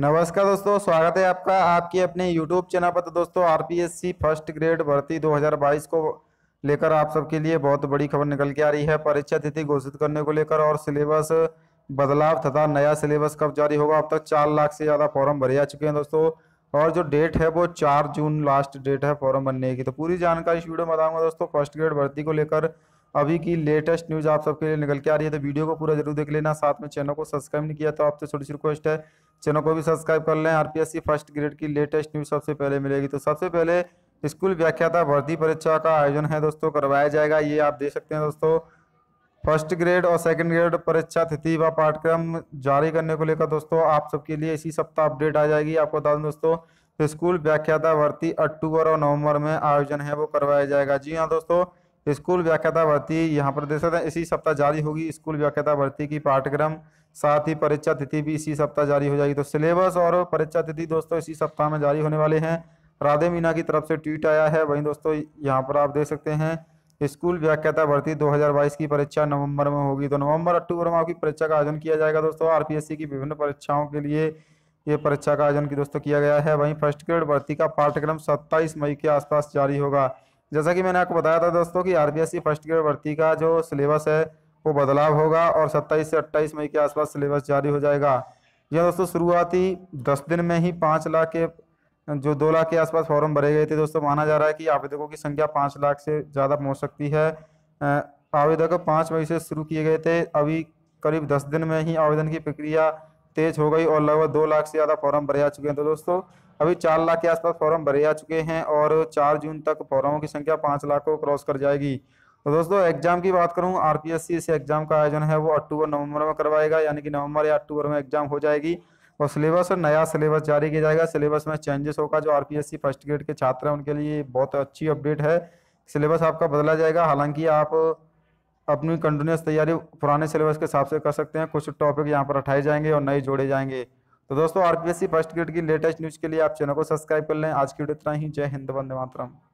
नमस्कार दोस्तों स्वागत है आपका आपके अपने यूट्यूब चैनल पर तो दोस्तों आर फर्स्ट ग्रेड भर्ती 2022 को लेकर आप सबके लिए बहुत बड़ी खबर निकल के आ रही है परीक्षा तिथि घोषित करने को लेकर और सिलेबस बदलाव तथा नया सिलेबस कब जारी होगा अब तक चार लाख से ज़्यादा फॉर्म भरे जा चुके हैं दोस्तों और जो डेट है वो चार जून लास्ट डेट है फॉर्म भरने की तो पूरी जानकारी इस वीडियो में बताऊँगा दोस्तों फर्स्ट ग्रेड भर्ती को लेकर अभी की लेटेस्ट न्यूज आप सबके लिए निकल के आ रही है तो वीडियो को पूरा जरूर देख लेना साथ में चैनल को सब्सक्राइब नहीं किया तो आपसे छोटी सी रिक्वेस्ट है चैनल को भी सब्सक्राइब कर लें आरपीएससी फर्स्ट ग्रेड की लेटेस्ट न्यूज सबसे पहले मिलेगी तो सबसे पहले स्कूल व्याख्याता भर्ती परीक्षा का आयोजन है दोस्तों करवाया जाएगा ये आप देख सकते हैं दोस्तों फर्स्ट ग्रेड और सेकंड ग्रेड परीक्षा तिथि व पाठ्यक्रम जारी करने को लेकर दोस्तों आप सबके लिए इसी सप्ताह अपडेट आ जाएगी आपको बता दें दोस्तों तो स्कूल व्याख्याता भर्ती अक्टूबर और नवंबर में आयोजन है वो करवाया जाएगा जी हाँ दोस्तों स्कूल व्याख्याता भर्ती यहाँ पर देख सकते हैं इसी सप्ताह जारी होगी स्कूल व्याख्याता भर्ती की पाठ्यक्रम साथ ही परीक्षा तिथि भी इसी सप्ताह जारी हो जाएगी तो सिलेबस और परीक्षा तिथि दोस्तों इसी सप्ताह में जारी होने वाले हैं राधे मीना की तरफ से ट्वीट आया है वहीं दोस्तों यहाँ पर आप देख सकते हैं स्कूल व्याख्याता भर्ती 2022 की परीक्षा नवंबर में होगी तो नवंबर अक्टूबर में आपकी परीक्षा का आयोजन किया जाएगा दोस्तों आरपीएससी की विभिन्न परीक्षाओं के लिए ये परीक्षा का आयोजन दोस्तों किया गया है वहीं फर्स्ट ग्रेड भर्ती का पाठ्यक्रम सत्ताईस मई के आसपास जारी होगा जैसा कि मैंने आपको बताया था दोस्तों कि आर फर्स्ट ईयर भर्ती का जो सिलेबस है वो बदलाव होगा और 27 से 28 मई के आसपास सिलेबस जारी हो जाएगा यह दोस्तों शुरुआती दस दिन में ही पाँच लाख के जो दो लाख के आसपास फॉर्म भरे गए थे दोस्तों माना जा रहा है कि आवेदकों की संख्या पाँच लाख से ज़्यादा पहुँच सकती है आवेदक पाँच मई से शुरू किए गए थे अभी करीब दस दिन में ही आवेदन की प्रक्रिया तेज हो गई और लगभग दो लाख से ज़्यादा फॉर्म भरे जा चुके हैं तो दोस्तों अभी चार लाख के आसपास फॉर्म भरे जा चुके हैं और चार जून तक फॉर्मों की संख्या पाँच लाख को क्रॉस कर जाएगी तो दोस्तों एग्जाम की बात करूं सी से एग्जाम का आयोजन है वो अक्टूबर नवंबर में करवाएगा यानी कि नवंबर या अक्टूबर में एग्जाम हो जाएगी और सिलेबस नया सिलेबस जारी किया जाएगा सिलेबस में चेंजेस होगा जो सी फर्स्ट ग्रेड के छात्र हैं उनके लिए बहुत अच्छी अपडेट है सिलेबस आपका बदला जाएगा हालांकि आप अपनी कंटिन्यूस तैयारी पुराने सिलेबस के हिसाब से कर सकते हैं कुछ टॉपिक यहाँ पर हटाए जाएंगे और नए जोड़े जाएंगे तो दोस्तों आरपीएससी फर्स्ट ग्रेड की लेटेस्ट न्यूज के लिए आप चैनल को सब्सक्राइब कर लें आज की वीडियो इतना ही जय हिंद वंदे मातरम